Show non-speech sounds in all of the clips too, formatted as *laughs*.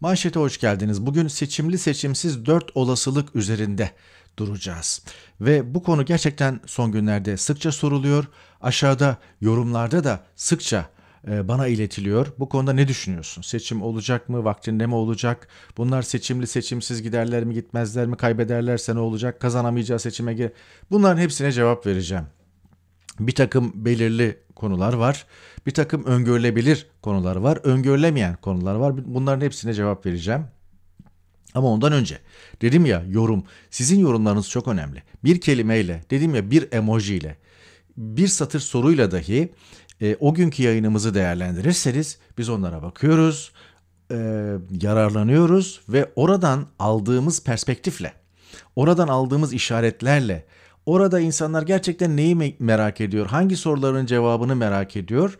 Manşete hoş geldiniz. Bugün seçimli seçimsiz 4 olasılık üzerinde duracağız. Ve bu konu gerçekten son günlerde sıkça soruluyor. Aşağıda yorumlarda da sıkça e, bana iletiliyor. Bu konuda ne düşünüyorsun? Seçim olacak mı? Vaktinde mi olacak? Bunlar seçimli seçimsiz giderler mi gitmezler mi? Kaybederlerse ne olacak? Kazanamayacağı seçime gir. Bunların hepsine cevap vereceğim. Bir takım belirli konular var bir takım öngörülebilir konular var, öngörülemeyen konular var. Bunların hepsine cevap vereceğim. Ama ondan önce dedim ya yorum, sizin yorumlarınız çok önemli. Bir kelimeyle, dedim ya bir emojiyle, bir satır soruyla dahi e, o günkü yayınımızı değerlendirirseniz biz onlara bakıyoruz, e, yararlanıyoruz ve oradan aldığımız perspektifle, oradan aldığımız işaretlerle, orada insanlar gerçekten neyi merak ediyor, hangi soruların cevabını merak ediyor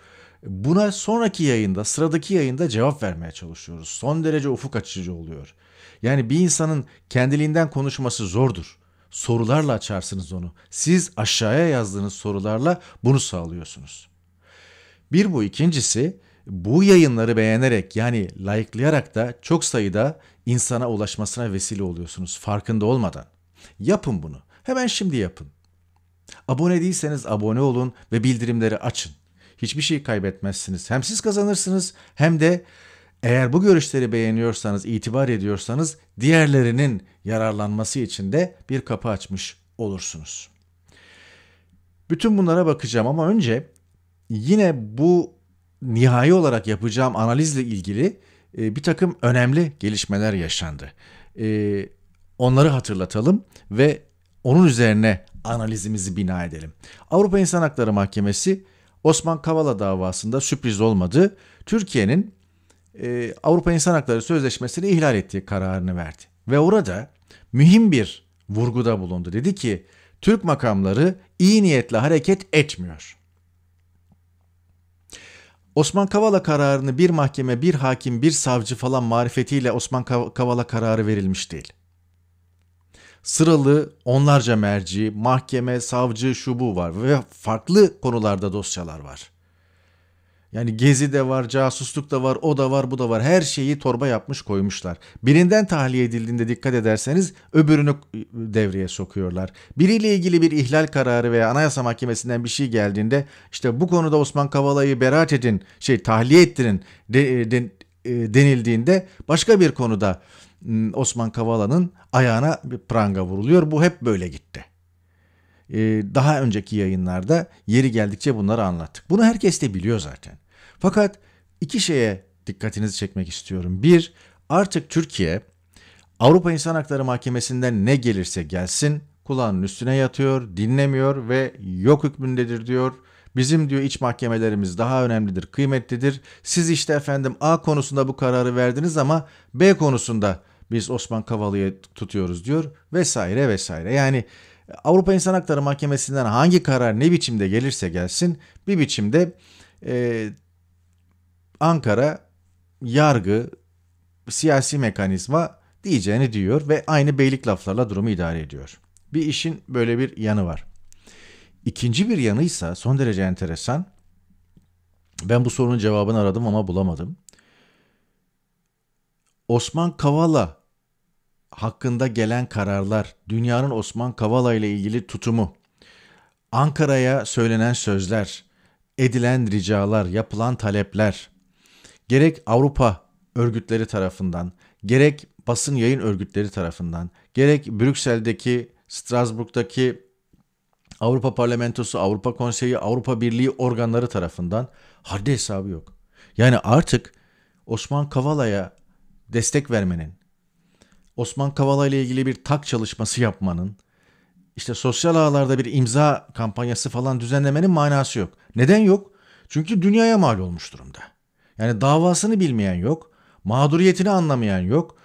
Buna sonraki yayında, sıradaki yayında cevap vermeye çalışıyoruz. Son derece ufuk açıcı oluyor. Yani bir insanın kendiliğinden konuşması zordur. Sorularla açarsınız onu. Siz aşağıya yazdığınız sorularla bunu sağlıyorsunuz. Bir bu. ikincisi bu yayınları beğenerek yani like'layarak da çok sayıda insana ulaşmasına vesile oluyorsunuz farkında olmadan. Yapın bunu. Hemen şimdi yapın. Abone değilseniz abone olun ve bildirimleri açın hiçbir şey kaybetmezsiniz. Hem siz kazanırsınız hem de eğer bu görüşleri beğeniyorsanız, itibar ediyorsanız diğerlerinin yararlanması için de bir kapı açmış olursunuz. Bütün bunlara bakacağım ama önce yine bu nihai olarak yapacağım analizle ilgili e, bir takım önemli gelişmeler yaşandı. E, onları hatırlatalım ve onun üzerine analizimizi bina edelim. Avrupa İnsan Hakları Mahkemesi Osman Kavala davasında sürpriz olmadı. Türkiye'nin e, Avrupa İnsan Hakları Sözleşmesi'ni ihlal ettiği kararını verdi. Ve orada mühim bir vurguda bulundu. Dedi ki Türk makamları iyi niyetle hareket etmiyor. Osman Kavala kararını bir mahkeme, bir hakim, bir savcı falan marifetiyle Osman Kavala kararı verilmiş değil sıralı onlarca merci, mahkeme, savcı, şu bu var ve farklı konularda dosyalar var. Yani gezi de var, casusluk da var, o da var, bu da var. Her şeyi torba yapmış koymuşlar. Birinden tahliye edildiğinde dikkat ederseniz öbürünü devreye sokuyorlar. Biriyle ilgili bir ihlal kararı veya Anayasa Mahkemesi'nden bir şey geldiğinde işte bu konuda Osman Kavala'yı beraat edin, şey tahliye ettirin de, e, de, e, denildiğinde başka bir konuda Hmm, Osman Kavala'nın ayağına bir pranga vuruluyor. Bu hep böyle gitti. Ee, daha önceki yayınlarda yeri geldikçe bunları anlattık. Bunu herkes de biliyor zaten. Fakat iki şeye dikkatinizi çekmek istiyorum. Bir, artık Türkiye Avrupa İnsan Hakları Mahkemesi'nden ne gelirse gelsin kulağının üstüne yatıyor, dinlemiyor ve yok hükmündedir diyor. Bizim diyor iç mahkemelerimiz daha önemlidir, kıymetlidir. Siz işte efendim A konusunda bu kararı verdiniz ama B konusunda biz Osman Kavala'yı tutuyoruz diyor vesaire vesaire. Yani Avrupa İnsan Hakları Mahkemesi'nden hangi karar ne biçimde gelirse gelsin bir biçimde e, Ankara yargı siyasi mekanizma diyeceğini diyor ve aynı beylik laflarla durumu idare ediyor. Bir işin böyle bir yanı var. İkinci bir yanıysa son derece enteresan. Ben bu sorunun cevabını aradım ama bulamadım. Osman Kavala hakkında gelen kararlar, dünyanın Osman Kavala ile ilgili tutumu, Ankara'ya söylenen sözler, edilen ricalar, yapılan talepler, gerek Avrupa örgütleri tarafından, gerek basın yayın örgütleri tarafından, gerek Brüksel'deki, Strasbourg'daki Avrupa Parlamentosu, Avrupa Konseyi, Avrupa Birliği organları tarafından haddi hesabı yok. Yani artık Osman Kavala'ya destek vermenin, Osman Kavala ile ilgili bir tak çalışması yapmanın, işte sosyal ağlarda bir imza kampanyası falan düzenlemenin manası yok. Neden yok? Çünkü dünyaya mal olmuş durumda. Yani davasını bilmeyen yok, mağduriyetini anlamayan yok.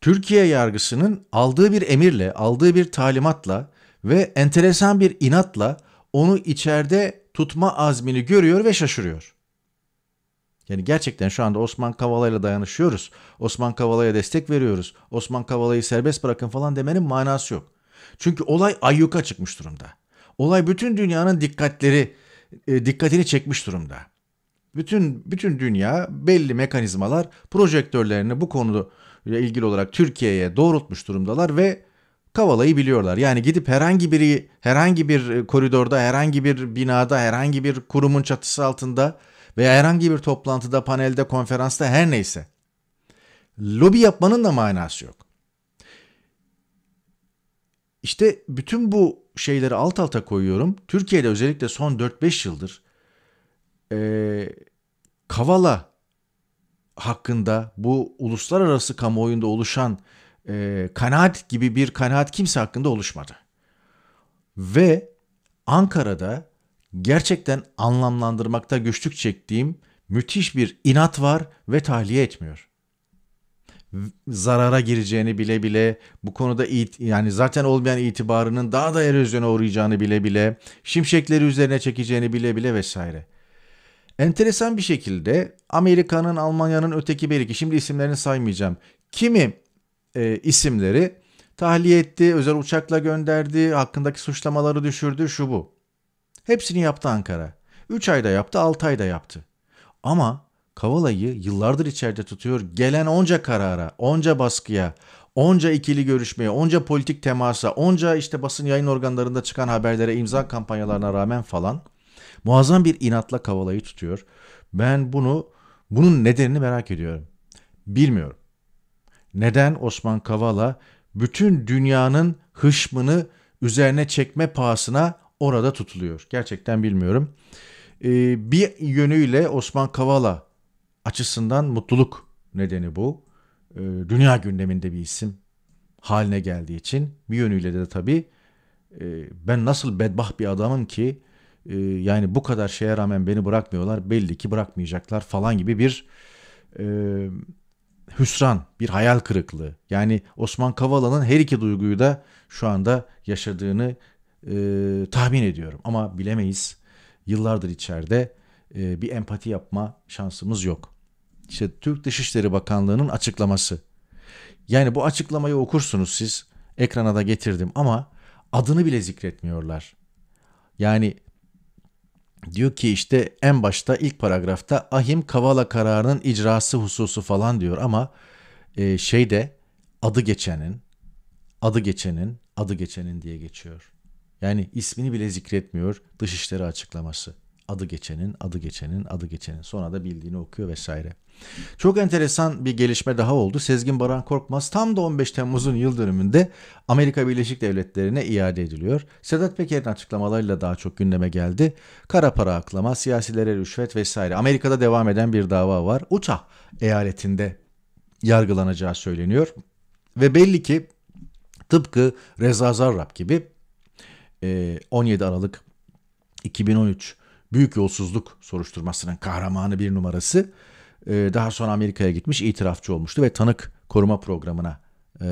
Türkiye yargısının aldığı bir emirle, aldığı bir talimatla ve enteresan bir inatla onu içeride tutma azmini görüyor ve şaşırıyor. Yani gerçekten şu anda Osman Kavala dayanışıyoruz. Osman Kavala'ya destek veriyoruz. Osman Kavala'yı serbest bırakın falan demenin manası yok. Çünkü olay ayyuka çıkmış durumda. Olay bütün dünyanın dikkatleri e, dikkatini çekmiş durumda. Bütün bütün dünya belli mekanizmalar projektörlerini bu konuda ilgili olarak Türkiye'ye doğrultmuş durumdalar ve Kavala'yı biliyorlar. Yani gidip herhangi biri herhangi bir koridorda, herhangi bir binada, herhangi bir kurumun çatısı altında veya herhangi bir toplantıda, panelde, konferansta her neyse. Lobi yapmanın da manası yok. İşte bütün bu şeyleri alt alta koyuyorum. Türkiye'de özellikle son 4-5 yıldır e, Kavala hakkında bu uluslararası kamuoyunda oluşan e, kanaat gibi bir kanaat kimse hakkında oluşmadı. Ve Ankara'da gerçekten anlamlandırmakta güçlük çektiğim müthiş bir inat var ve tahliye etmiyor. Zarara gireceğini bile bile bu konuda it, yani zaten olmayan itibarının daha da erozyona uğrayacağını bile bile şimşekleri üzerine çekeceğini bile bile vesaire. Enteresan bir şekilde Amerika'nın, Almanya'nın öteki bir iki şimdi isimlerini saymayacağım. Kimi e, isimleri tahliye etti, özel uçakla gönderdi, hakkındaki suçlamaları düşürdü, şu bu. Hepsini yaptı Ankara. 3 ayda yaptı, 6 ayda yaptı. Ama Kavala'yı yıllardır içeride tutuyor. Gelen onca karara, onca baskıya, onca ikili görüşmeye, onca politik temasa, onca işte basın yayın organlarında çıkan haberlere, imza kampanyalarına rağmen falan muazzam bir inatla Kavala'yı tutuyor. Ben bunu bunun nedenini merak ediyorum. Bilmiyorum. Neden Osman Kavala bütün dünyanın hışmını üzerine çekme pahasına orada tutuluyor. Gerçekten bilmiyorum. Ee, bir yönüyle Osman Kavala açısından mutluluk nedeni bu. Ee, dünya gündeminde bir isim haline geldiği için bir yönüyle de tabii e, ben nasıl bedbah bir adamım ki e, yani bu kadar şeye rağmen beni bırakmıyorlar belli ki bırakmayacaklar falan gibi bir e, hüsran, bir hayal kırıklığı. Yani Osman Kavala'nın her iki duyguyu da şu anda yaşadığını e, tahmin ediyorum. Ama bilemeyiz. Yıllardır içeride e, bir empati yapma şansımız yok. İşte Türk Dışişleri Bakanlığı'nın açıklaması. Yani bu açıklamayı okursunuz siz. Ekrana da getirdim ama adını bile zikretmiyorlar. Yani diyor ki işte en başta ilk paragrafta Ahim Kavala kararının icrası hususu falan diyor ama e, şeyde adı geçenin adı geçenin adı geçenin diye geçiyor. Yani ismini bile zikretmiyor dışişleri açıklaması. Adı geçenin, adı geçenin, adı geçenin. Sonra da bildiğini okuyor vesaire. Çok enteresan bir gelişme daha oldu. Sezgin Baran Korkmaz tam da 15 Temmuz'un yıl dönümünde Amerika Birleşik Devletleri'ne iade ediliyor. Sedat Peker'in açıklamalarıyla daha çok gündeme geldi. Kara para aklama, siyasilere rüşvet vesaire. Amerika'da devam eden bir dava var. Utah eyaletinde yargılanacağı söyleniyor. Ve belli ki tıpkı Reza Zarrab gibi 17 ee, Aralık 2013 büyük yolsuzluk soruşturmasının kahramanı bir numarası ee, daha sonra Amerika'ya gitmiş itirafçı olmuştu ve tanık koruma programına e,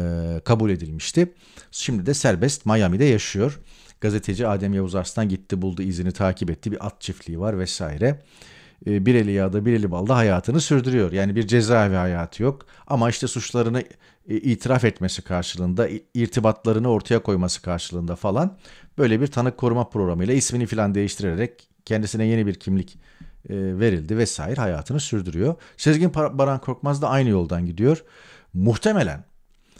kabul edilmişti. Şimdi de serbest Miami'de yaşıyor. Gazeteci Adem Yavuz Arslan gitti buldu izini takip etti bir at çiftliği var vesaire. Ee, bir eli yağda bir eli balda hayatını sürdürüyor. Yani bir cezaevi hayatı yok ama işte suçlarını e, itiraf etmesi karşılığında, irtibatlarını ortaya koyması karşılığında falan böyle bir tanık koruma programıyla ismini falan değiştirerek kendisine yeni bir kimlik e, verildi vesaire hayatını sürdürüyor. Sezgin Baran Korkmaz da aynı yoldan gidiyor. Muhtemelen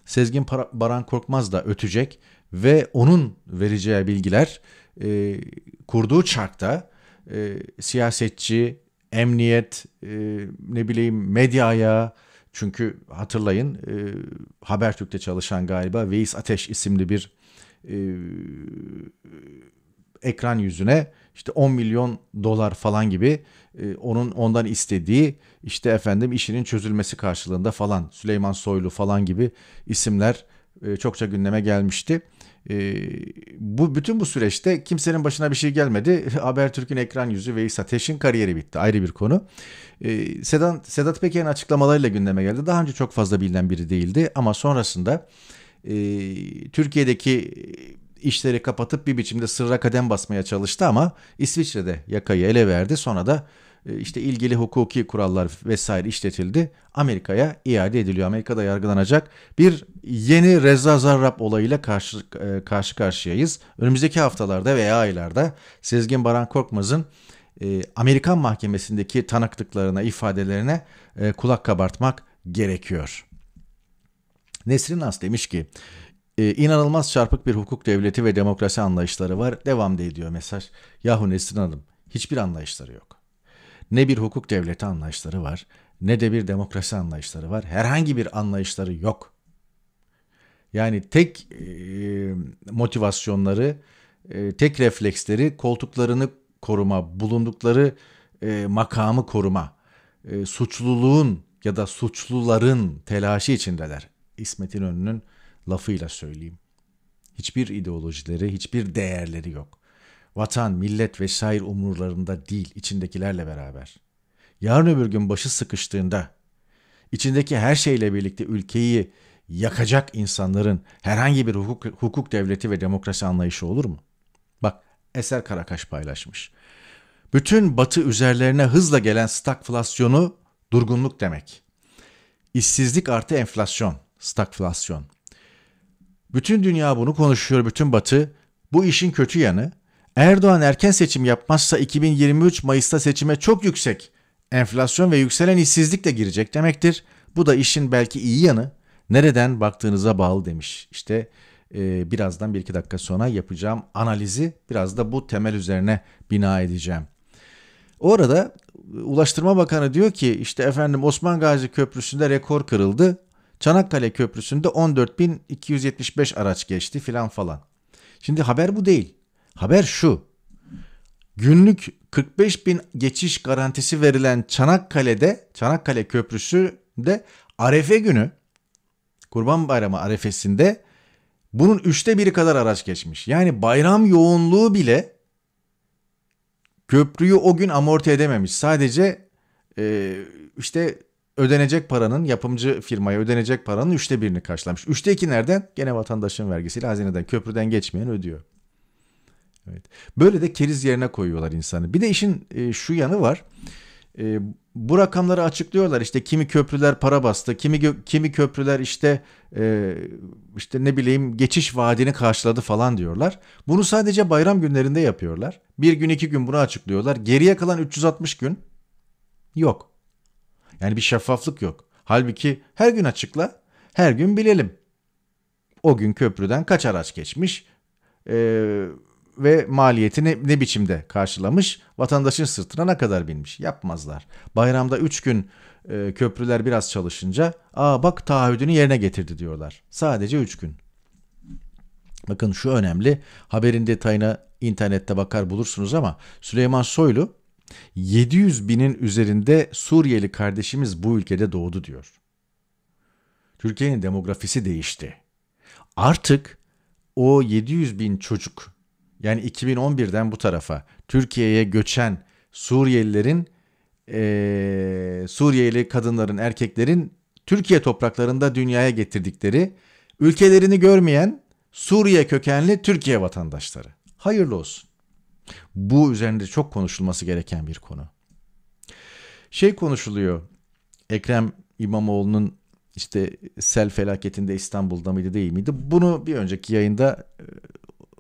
Sezgin Baran Korkmaz da ötecek ve onun vereceği bilgiler e, kurduğu çarkta e, siyasetçi, emniyet, e, ne bileyim medyaya, çünkü hatırlayın e, Habertürk'te çalışan galiba Veys Ateş isimli bir e, ekran yüzüne işte 10 milyon dolar falan gibi e, onun ondan istediği işte efendim işinin çözülmesi karşılığında falan Süleyman Soylu falan gibi isimler e, çokça gündeme gelmişti. E, bu bütün bu süreçte kimsenin başına bir şey gelmedi. *laughs* Habertürk'ün ekran yüzü Veys Ateş'in kariyeri bitti. Ayrı bir konu. E, Sedat, Sedat Peker'in açıklamalarıyla gündeme geldi. Daha önce çok fazla bilinen biri değildi ama sonrasında e, Türkiye'deki işleri kapatıp bir biçimde sırra kadem basmaya çalıştı ama İsviçre'de yakayı ele verdi. Sonra da e, işte ilgili hukuki kurallar vesaire işletildi. Amerika'ya iade ediliyor. Amerika'da yargılanacak bir yeni Reza Zarrab olayıyla karşı, e, karşı karşıyayız. Önümüzdeki haftalarda veya aylarda Sezgin Baran Korkmaz'ın e, Amerikan mahkemesindeki tanıklıklarına, ifadelerine kulak kabartmak gerekiyor. Nesrin As demiş ki, inanılmaz çarpık bir hukuk devleti ve demokrasi anlayışları var. Devam da ediyor mesaj. Yahu Nesrin Hanım, hiçbir anlayışları yok. Ne bir hukuk devleti anlayışları var, ne de bir demokrasi anlayışları var. Herhangi bir anlayışları yok. Yani tek e, motivasyonları, e, tek refleksleri koltuklarını koruma, bulundukları e, makamı koruma, e, suçluluğun ya da suçluların telaşı içindeler. İsmet'in önünün lafıyla söyleyeyim. Hiçbir ideolojileri, hiçbir değerleri yok. Vatan, millet vesaire umurlarında değil, içindekilerle beraber. Yarın öbür gün başı sıkıştığında, içindeki her şeyle birlikte ülkeyi yakacak insanların herhangi bir hukuk, hukuk devleti ve demokrasi anlayışı olur mu? Bak Eser Karakaş paylaşmış. Bütün batı üzerlerine hızla gelen stagflasyonu durgunluk demek. İşsizlik artı enflasyon, stagflasyon. Bütün dünya bunu konuşuyor, bütün batı. Bu işin kötü yanı Erdoğan erken seçim yapmazsa 2023 Mayıs'ta seçime çok yüksek enflasyon ve yükselen işsizlik de girecek demektir. Bu da işin belki iyi yanı. Nereden baktığınıza bağlı demiş. İşte e, birazdan bir iki dakika sonra yapacağım analizi biraz da bu temel üzerine bina edeceğim. Orada Ulaştırma Bakanı diyor ki işte efendim Osman Gazi Köprüsü'nde rekor kırıldı. Çanakkale Köprüsü'nde 14.275 araç geçti filan falan. Şimdi haber bu değil. Haber şu. Günlük 45 bin geçiş garantisi verilen Çanakkale'de, Çanakkale Köprüsü Arefe günü, Kurban Bayramı arefesinde bunun üçte biri kadar araç geçmiş. Yani bayram yoğunluğu bile köprüyü o gün amorti edememiş. Sadece e, işte ödenecek paranın yapımcı firmaya ödenecek paranın üçte birini karşılamış. Üçte iki nereden? Gene vatandaşın vergisiyle hazineden köprüden geçmeyen ödüyor. Evet. Böyle de keriz yerine koyuyorlar insanı. Bir de işin e, şu yanı var. E, bu rakamları açıklıyorlar. İşte kimi köprüler para bastı, kimi kimi köprüler işte e, işte ne bileyim geçiş vaadini karşıladı falan diyorlar. Bunu sadece bayram günlerinde yapıyorlar. Bir gün iki gün bunu açıklıyorlar. Geriye kalan 360 gün yok. Yani bir şeffaflık yok. Halbuki her gün açıkla, her gün bilelim. O gün köprüden kaç araç geçmiş, e, ve maliyetini ne, ne biçimde karşılamış, vatandaşın sırtına ne kadar binmiş. Yapmazlar. Bayramda 3 gün e, köprüler biraz çalışınca, aa bak taahhüdünü yerine getirdi diyorlar. Sadece 3 gün. Bakın şu önemli. Haberin detayına internette bakar bulursunuz ama Süleyman Soylu 700 binin üzerinde Suriyeli kardeşimiz bu ülkede doğdu diyor. Türkiye'nin demografisi değişti. Artık o 700 bin çocuk yani 2011'den bu tarafa Türkiye'ye göçen Suriyelilerin e, Suriyeli kadınların erkeklerin Türkiye topraklarında dünyaya getirdikleri ülkelerini görmeyen Suriye kökenli Türkiye vatandaşları. Hayırlı olsun. Bu üzerinde çok konuşulması gereken bir konu. Şey konuşuluyor. Ekrem İmamoğlu'nun işte sel felaketinde İstanbul'da mıydı değil miydi? Bunu bir önceki yayında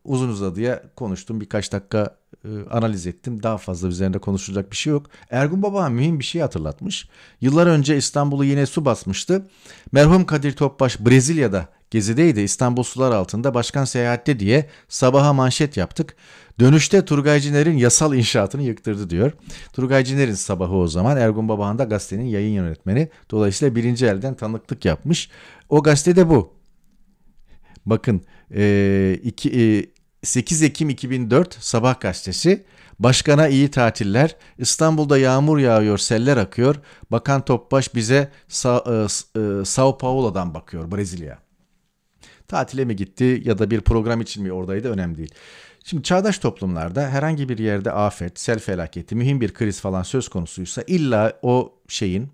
uzun uzadıya konuştum. Birkaç dakika e, analiz ettim. Daha fazla üzerinde konuşulacak bir şey yok. Ergun Baba mühim bir şey hatırlatmış. Yıllar önce İstanbul'u yine su basmıştı. Merhum Kadir Topbaş Brezilya'da gezideydi. İstanbul sular altında başkan seyahatte diye sabaha manşet yaptık. Dönüşte Turgay Ciner'in yasal inşaatını yıktırdı diyor. Turgay Ciner'in sabahı o zaman Ergun Babahan da gazetenin yayın yönetmeni. Dolayısıyla birinci elden tanıklık yapmış. O gazetede bu. Bakın e, iki, e, 8 Ekim 2004 Sabah Gazetesi Başkana iyi tatiller. İstanbul'da yağmur yağıyor, seller akıyor. Bakan Topbaş bize Sa- e, Sao e, Paulo'dan bakıyor Brezilya. Tatile mi gitti ya da bir program için mi oradaydı önemli değil. Şimdi çağdaş toplumlarda herhangi bir yerde afet, sel felaketi, mühim bir kriz falan söz konusuysa illa o şeyin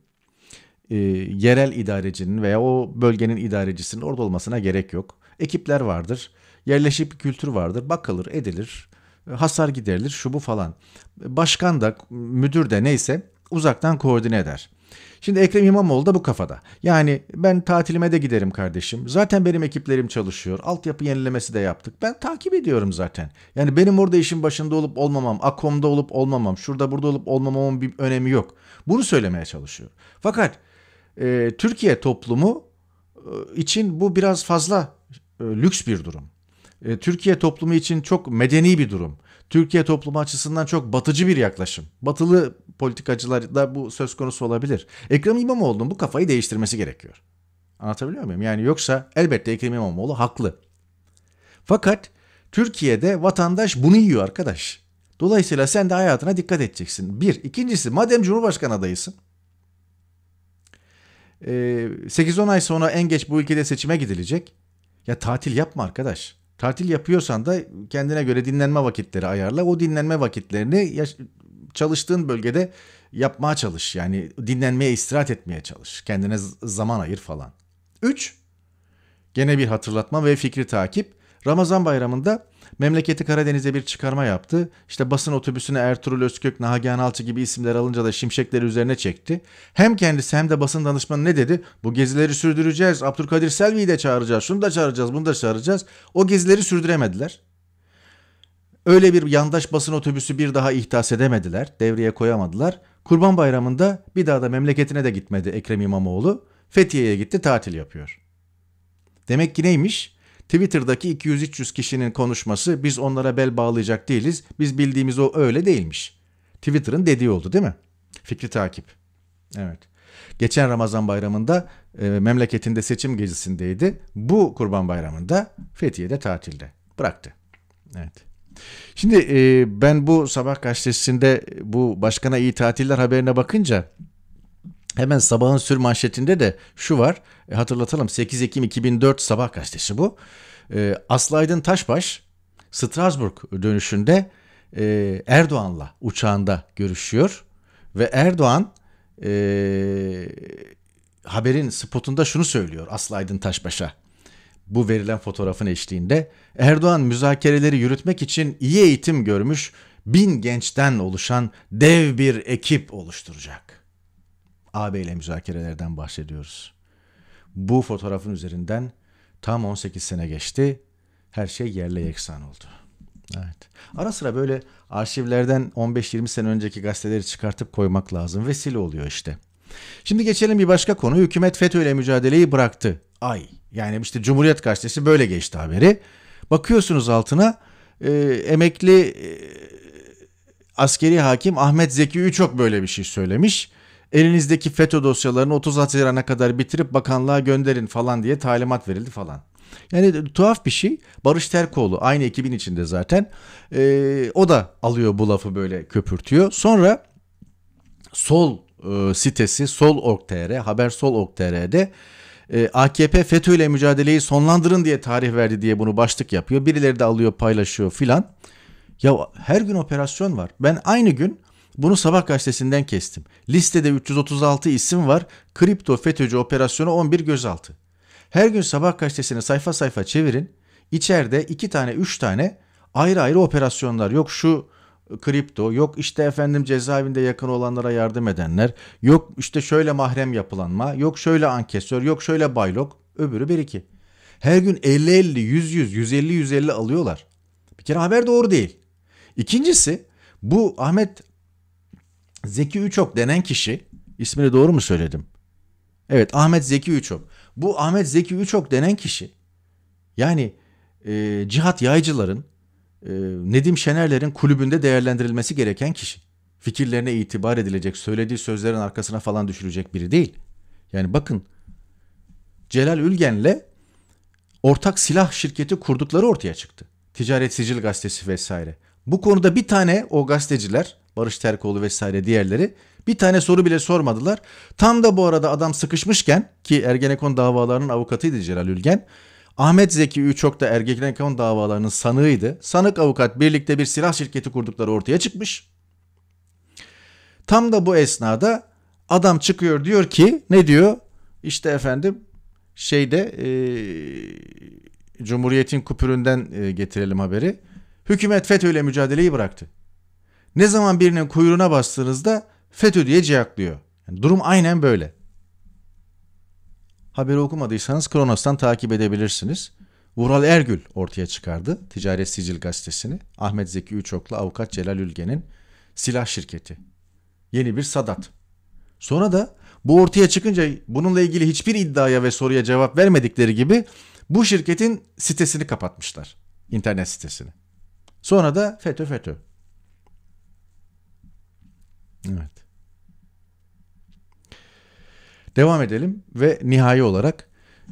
e, yerel idarecinin veya o bölgenin idarecisinin orada olmasına gerek yok. Ekipler vardır yerleşik bir kültür vardır. Bakılır, edilir, e, hasar giderilir, şu bu falan. Başkan da, müdür de neyse uzaktan koordine eder. Şimdi Ekrem İmamoğlu da bu kafada. Yani ben tatilime de giderim kardeşim. Zaten benim ekiplerim çalışıyor. Altyapı yenilemesi de yaptık. Ben takip ediyorum zaten. Yani benim orada işin başında olup olmamam, Akom'da olup olmamam, şurada burada olup olmamamın bir önemi yok. Bunu söylemeye çalışıyor. Fakat e, Türkiye toplumu e, için bu biraz fazla e, lüks bir durum. E, Türkiye toplumu için çok medeni bir durum. Türkiye toplumu açısından çok batıcı bir yaklaşım. Batılı politikacılar da bu söz konusu olabilir. Ekrem İmamoğlu'nun bu kafayı değiştirmesi gerekiyor. Anlatabiliyor muyum? Yani yoksa elbette Ekrem İmamoğlu haklı. Fakat Türkiye'de vatandaş bunu yiyor arkadaş. Dolayısıyla sen de hayatına dikkat edeceksin. Bir. ikincisi madem Cumhurbaşkanı adayısın. 8-10 e, ay sonra en geç bu ülkede seçime gidilecek. Ya tatil yapma arkadaş. Tatil yapıyorsan da kendine göre dinlenme vakitleri ayarla. O dinlenme vakitlerini çalıştığın bölgede yapmaya çalış. Yani dinlenmeye, istirahat etmeye çalış. Kendine zaman ayır falan. 3. Gene bir hatırlatma ve fikri takip. Ramazan bayramında Memleketi Karadeniz'e bir çıkarma yaptı. İşte basın otobüsüne Ertuğrul Özkök, Nagihan Alçı gibi isimler alınca da şimşekleri üzerine çekti. Hem kendisi hem de basın danışmanı ne dedi? Bu gezileri sürdüreceğiz, Abdülkadir Selvi'yi de çağıracağız, şunu da çağıracağız, bunu da çağıracağız. O gezileri sürdüremediler. Öyle bir yandaş basın otobüsü bir daha ihdas edemediler, devreye koyamadılar. Kurban Bayramı'nda bir daha da memleketine de gitmedi Ekrem İmamoğlu. Fethiye'ye gitti, tatil yapıyor. Demek ki neymiş? Twitter'daki 200-300 kişinin konuşması biz onlara bel bağlayacak değiliz. Biz bildiğimiz o öyle değilmiş. Twitter'ın dediği oldu değil mi? Fikri takip. Evet. Geçen Ramazan bayramında e, memleketinde seçim gezisindeydi. Bu kurban bayramında Fethiye'de tatilde. Bıraktı. Evet. Şimdi e, ben bu sabah gazetesinde bu başkana iyi tatiller haberine bakınca Hemen sabahın sür manşetinde de şu var. E, hatırlatalım 8 Ekim 2004 sabah gazetesi bu. E, Aslı Aydın Taşbaş Strasbourg dönüşünde e, Erdoğan'la uçağında görüşüyor. Ve Erdoğan e, haberin spotunda şunu söylüyor Aslı Aydın Taşbaş'a. Bu verilen fotoğrafın eşliğinde Erdoğan müzakereleri yürütmek için iyi eğitim görmüş bin gençten oluşan dev bir ekip oluşturacak.'' AB ile müzakerelerden bahsediyoruz. Bu fotoğrafın üzerinden tam 18 sene geçti. Her şey yerle yeksan oldu. Evet. Ara sıra böyle arşivlerden 15-20 sene önceki gazeteleri çıkartıp koymak lazım. Vesile oluyor işte. Şimdi geçelim bir başka konu. Hükümet FETÖ ile mücadeleyi bıraktı. Ay yani işte Cumhuriyet Gazetesi böyle geçti haberi. Bakıyorsunuz altına e, emekli e, askeri hakim Ahmet Zeki Üçok böyle bir şey söylemiş elinizdeki FETÖ dosyalarını 30 Haziran'a kadar bitirip bakanlığa gönderin falan diye talimat verildi falan. Yani tuhaf bir şey. Barış Terkoğlu aynı ekibin içinde zaten. Ee, o da alıyor bu lafı böyle köpürtüyor. Sonra sol e, sitesi sol.org.tr, haber sol.org.tr'de e, AKP FETÖ ile mücadeleyi sonlandırın diye tarih verdi diye bunu başlık yapıyor. Birileri de alıyor paylaşıyor filan. Ya her gün operasyon var. Ben aynı gün bunu sabah gazetesinden kestim. Listede 336 isim var. Kripto FETÖ'cü operasyonu 11 gözaltı. Her gün sabah gazetesini sayfa sayfa çevirin. İçeride 2 tane 3 tane ayrı ayrı operasyonlar. Yok şu kripto, yok işte efendim cezaevinde yakın olanlara yardım edenler, yok işte şöyle mahrem yapılanma, yok şöyle ankesör, yok şöyle baylok, öbürü bir iki. Her gün 50-50, 100-100, 150-150 alıyorlar. Bir kere haber doğru değil. İkincisi bu Ahmet Zeki Üçok denen kişi, ismini doğru mu söyledim? Evet Ahmet Zeki Üçok. Bu Ahmet Zeki Üçok denen kişi yani e, Cihat Yaycıların e, Nedim Şenerler'in kulübünde değerlendirilmesi gereken kişi. Fikirlerine itibar edilecek, söylediği sözlerin arkasına falan düşülecek biri değil. Yani bakın Celal Ülgen'le ortak silah şirketi kurdukları ortaya çıktı. Ticaret Sicil Gazetesi vesaire. Bu konuda bir tane o gazeteciler Barış Terkoğlu vesaire diğerleri bir tane soru bile sormadılar. Tam da bu arada adam sıkışmışken ki Ergenekon davalarının avukatıydı Celal Ülgen. Ahmet Zeki Üçok da Ergenekon davalarının sanığıydı. Sanık avukat birlikte bir silah şirketi kurdukları ortaya çıkmış. Tam da bu esnada adam çıkıyor diyor ki ne diyor? İşte efendim şeyde e, Cumhuriyet'in kupüründen e, getirelim haberi. Hükümet FETÖ ile mücadeleyi bıraktı. Ne zaman birinin kuyruğuna bastığınızda FETÖ diye ciyaklıyor. Yani durum aynen böyle. Haberi okumadıysanız Kronos'tan takip edebilirsiniz. Vural Ergül ortaya çıkardı Ticaret Sicil Gazetesi'ni. Ahmet Zeki Üçok'la avukat Celal Ülgen'in silah şirketi. Yeni bir sadat. Sonra da bu ortaya çıkınca bununla ilgili hiçbir iddiaya ve soruya cevap vermedikleri gibi bu şirketin sitesini kapatmışlar. İnternet sitesini. Sonra da FETÖ FETÖ. Evet. Devam edelim ve nihai olarak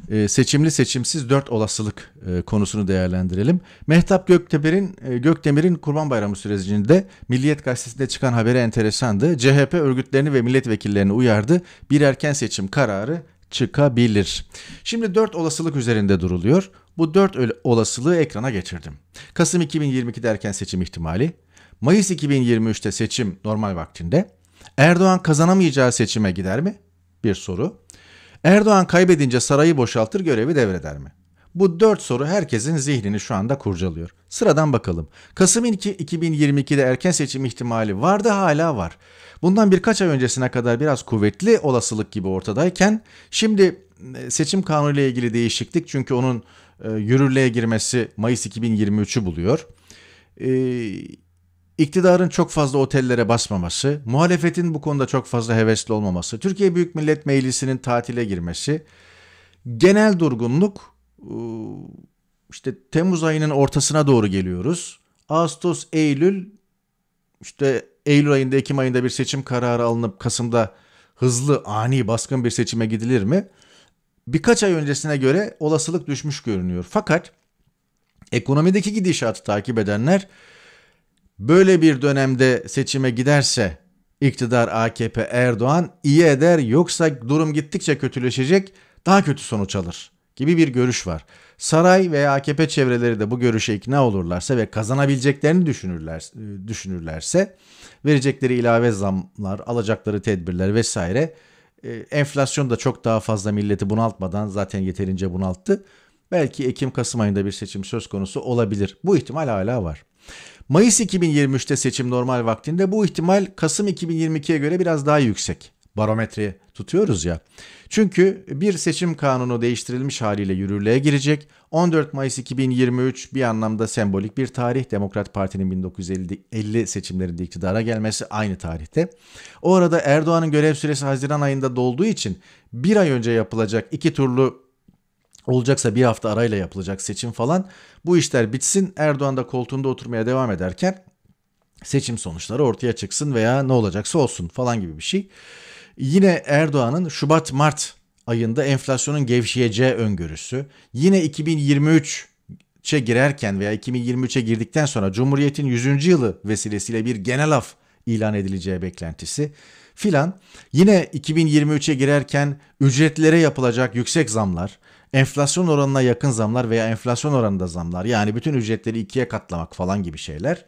e, seçimli seçimsiz dört olasılık e, konusunu değerlendirelim. Mehtap Göktemir'in e, Gökdemir'in Kurban Bayramı sürecinde Milliyet Gazetesi'nde çıkan haberi enteresandı. CHP örgütlerini ve milletvekillerini uyardı. Bir erken seçim kararı çıkabilir. Şimdi dört olasılık üzerinde duruluyor. Bu dört olasılığı ekrana getirdim. Kasım 2022'de erken seçim ihtimali, Mayıs 2023'te seçim normal vaktinde. Erdoğan kazanamayacağı seçime gider mi? Bir soru. Erdoğan kaybedince sarayı boşaltır görevi devreder mi? Bu dört soru herkesin zihnini şu anda kurcalıyor. Sıradan bakalım. Kasım 2 2022'de erken seçim ihtimali vardı hala var. Bundan birkaç ay öncesine kadar biraz kuvvetli olasılık gibi ortadayken şimdi e, seçim kanunu ile ilgili değişiklik çünkü onun e, yürürlüğe girmesi Mayıs 2023'ü buluyor. E, iktidarın çok fazla otellere basmaması, muhalefetin bu konuda çok fazla hevesli olmaması, Türkiye Büyük Millet Meclisi'nin tatile girmesi, genel durgunluk e, işte Temmuz ayının ortasına doğru geliyoruz. Ağustos, Eylül işte Eylül ayında, Ekim ayında bir seçim kararı alınıp Kasım'da hızlı, ani, baskın bir seçime gidilir mi? Birkaç ay öncesine göre olasılık düşmüş görünüyor. Fakat ekonomideki gidişatı takip edenler Böyle bir dönemde seçime giderse iktidar AKP Erdoğan iyi eder yoksa durum gittikçe kötüleşecek daha kötü sonuç alır gibi bir görüş var. Saray veya AKP çevreleri de bu görüşe ikna olurlarsa ve kazanabileceklerini düşünürler, e, düşünürlerse verecekleri ilave zamlar, alacakları tedbirler vesaire e, enflasyon da çok daha fazla milleti bunaltmadan zaten yeterince bunalttı. Belki Ekim-Kasım ayında bir seçim söz konusu olabilir. Bu ihtimal hala var. Mayıs 2023'te seçim normal vaktinde bu ihtimal Kasım 2022'ye göre biraz daha yüksek. Barometre tutuyoruz ya. Çünkü bir seçim kanunu değiştirilmiş haliyle yürürlüğe girecek. 14 Mayıs 2023 bir anlamda sembolik bir tarih. Demokrat Parti'nin 1950 seçimlerinde iktidara gelmesi aynı tarihte. O arada Erdoğan'ın görev süresi Haziran ayında dolduğu için bir ay önce yapılacak iki turlu olacaksa bir hafta arayla yapılacak seçim falan. Bu işler bitsin Erdoğan da koltuğunda oturmaya devam ederken seçim sonuçları ortaya çıksın veya ne olacaksa olsun falan gibi bir şey. Yine Erdoğan'ın Şubat-Mart ayında enflasyonun gevşeyeceği öngörüsü. Yine 2023 2023'e girerken veya 2023'e girdikten sonra Cumhuriyet'in 100. yılı vesilesiyle bir genel af ilan edileceği beklentisi filan. Yine 2023'e girerken ücretlere yapılacak yüksek zamlar, enflasyon oranına yakın zamlar veya enflasyon oranında zamlar yani bütün ücretleri ikiye katlamak falan gibi şeyler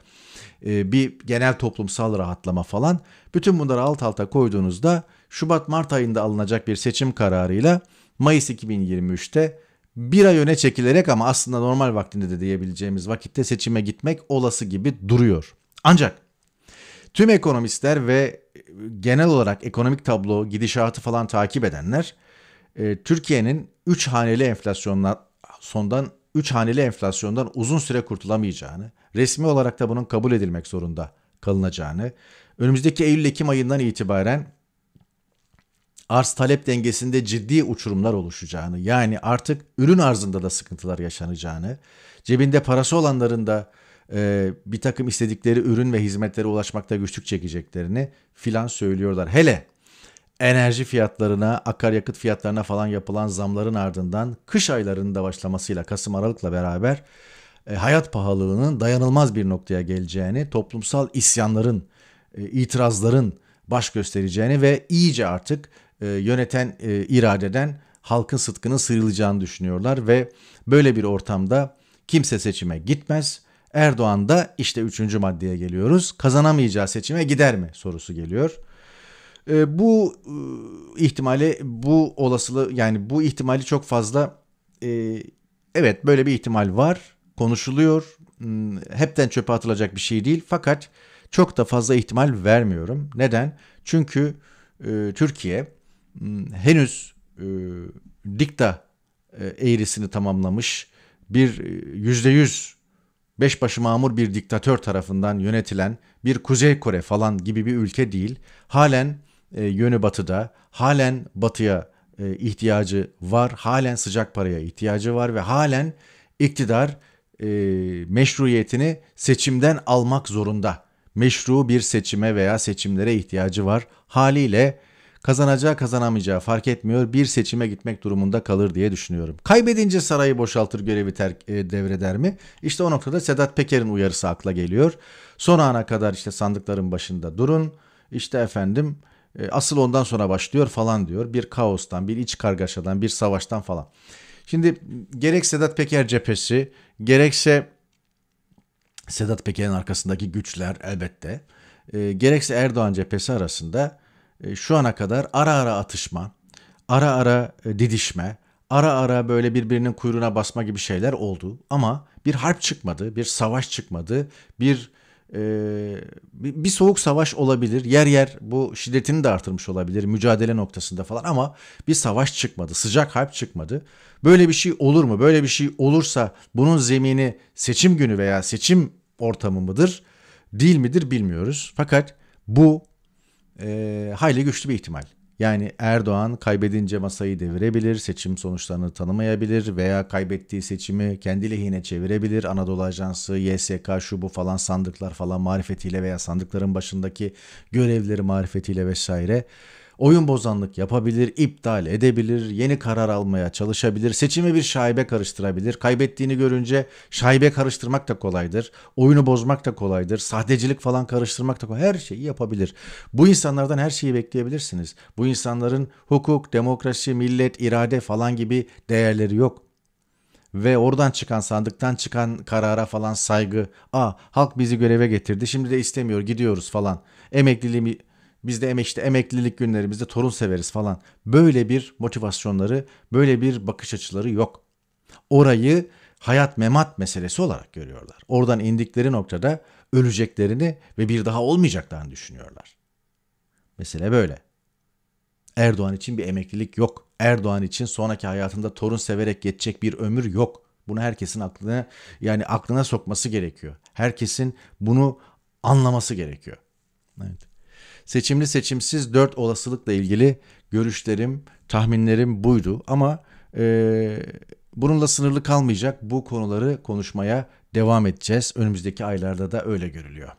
e, bir genel toplumsal rahatlama falan bütün bunları alt alta koyduğunuzda Şubat-Mart ayında alınacak bir seçim kararıyla Mayıs 2023'te bir ay öne çekilerek ama aslında normal vaktinde de diyebileceğimiz vakitte seçime gitmek olası gibi duruyor. Ancak tüm ekonomistler ve genel olarak ekonomik tablo gidişatı falan takip edenler e, Türkiye'nin 3 haneli enflasyonlar sondan 3 haneli enflasyondan uzun süre kurtulamayacağını, resmi olarak da bunun kabul edilmek zorunda kalınacağını, önümüzdeki Eylül-Ekim ayından itibaren arz talep dengesinde ciddi uçurumlar oluşacağını, yani artık ürün arzında da sıkıntılar yaşanacağını, cebinde parası olanların da e, bir takım istedikleri ürün ve hizmetlere ulaşmakta güçlük çekeceklerini filan söylüyorlar. Hele enerji fiyatlarına, akaryakıt fiyatlarına falan yapılan zamların ardından kış aylarının da başlamasıyla Kasım Aralık'la beraber e, hayat pahalılığının dayanılmaz bir noktaya geleceğini, toplumsal isyanların, e, itirazların baş göstereceğini ve iyice artık e, yöneten e, iradeden halkın sıtkının sıyrılacağını düşünüyorlar ve böyle bir ortamda kimse seçime gitmez. Erdoğan da işte üçüncü maddeye geliyoruz. Kazanamayacağı seçime gider mi sorusu geliyor. E, bu e, ihtimali, bu olasılığı yani bu ihtimali çok fazla e, evet böyle bir ihtimal var, konuşuluyor. Hmm, hepten çöpe atılacak bir şey değil fakat çok da fazla ihtimal vermiyorum. Neden? Çünkü e, Türkiye hmm, henüz e, dikta e, eğrisini tamamlamış bir e, yüzde yüz beşbaşı mamur bir diktatör tarafından yönetilen bir Kuzey Kore falan gibi bir ülke değil. Halen e, yönü batıda. Halen batıya e, ihtiyacı var. Halen sıcak paraya ihtiyacı var ve halen iktidar e, meşruiyetini seçimden almak zorunda. Meşru bir seçime veya seçimlere ihtiyacı var. Haliyle kazanacağı kazanamayacağı fark etmiyor bir seçime gitmek durumunda kalır diye düşünüyorum. Kaybedince sarayı boşaltır görevi terk, e, devreder mi? İşte o noktada Sedat Peker'in uyarısı akla geliyor. Son ana kadar işte sandıkların başında durun. İşte efendim e, asıl ondan sonra başlıyor falan diyor. Bir kaostan, bir iç kargaşadan, bir savaştan falan. Şimdi gerek Sedat Peker cephesi, gerekse Sedat Peker'in arkasındaki güçler elbette, e, gerekse Erdoğan cephesi arasında e, şu ana kadar ara ara atışma, ara ara e, didişme, ara ara böyle birbirinin kuyruğuna basma gibi şeyler oldu. Ama bir harp çıkmadı, bir savaş çıkmadı, bir ee, bir soğuk savaş olabilir. Yer yer bu şiddetini de artırmış olabilir mücadele noktasında falan ama bir savaş çıkmadı. Sıcak harp çıkmadı. Böyle bir şey olur mu? Böyle bir şey olursa bunun zemini seçim günü veya seçim ortamı mıdır? Değil midir bilmiyoruz. Fakat bu e, hayli güçlü bir ihtimal. Yani Erdoğan kaybedince masayı devirebilir, seçim sonuçlarını tanımayabilir veya kaybettiği seçimi kendi lehine çevirebilir. Anadolu Ajansı, YSK, şu bu falan sandıklar falan marifetiyle veya sandıkların başındaki görevleri marifetiyle vesaire Oyun bozanlık yapabilir, iptal edebilir, yeni karar almaya çalışabilir, seçimi bir şaibe karıştırabilir. Kaybettiğini görünce şaibe karıştırmak da kolaydır. Oyunu bozmak da kolaydır. Sahtecilik falan karıştırmak da kolay. Her şeyi yapabilir. Bu insanlardan her şeyi bekleyebilirsiniz. Bu insanların hukuk, demokrasi, millet, irade falan gibi değerleri yok ve oradan çıkan sandıktan çıkan karara falan saygı. Aa halk bizi göreve getirdi şimdi de istemiyor gidiyoruz falan. Emekliliğimi biz de emek, işte emeklilik günlerimizde torun severiz falan. Böyle bir motivasyonları, böyle bir bakış açıları yok. Orayı hayat memat meselesi olarak görüyorlar. Oradan indikleri noktada öleceklerini ve bir daha olmayacaklarını düşünüyorlar. Mesele böyle. Erdoğan için bir emeklilik yok. Erdoğan için sonraki hayatında torun severek geçecek bir ömür yok. Bunu herkesin aklına yani aklına sokması gerekiyor. Herkesin bunu anlaması gerekiyor. Evet. Seçimli seçimsiz dört olasılıkla ilgili görüşlerim, tahminlerim buydu. Ama e, bununla sınırlı kalmayacak bu konuları konuşmaya devam edeceğiz. Önümüzdeki aylarda da öyle görülüyor.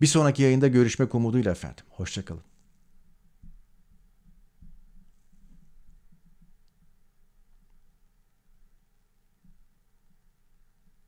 Bir sonraki yayında görüşmek umuduyla efendim. Hoşçakalın.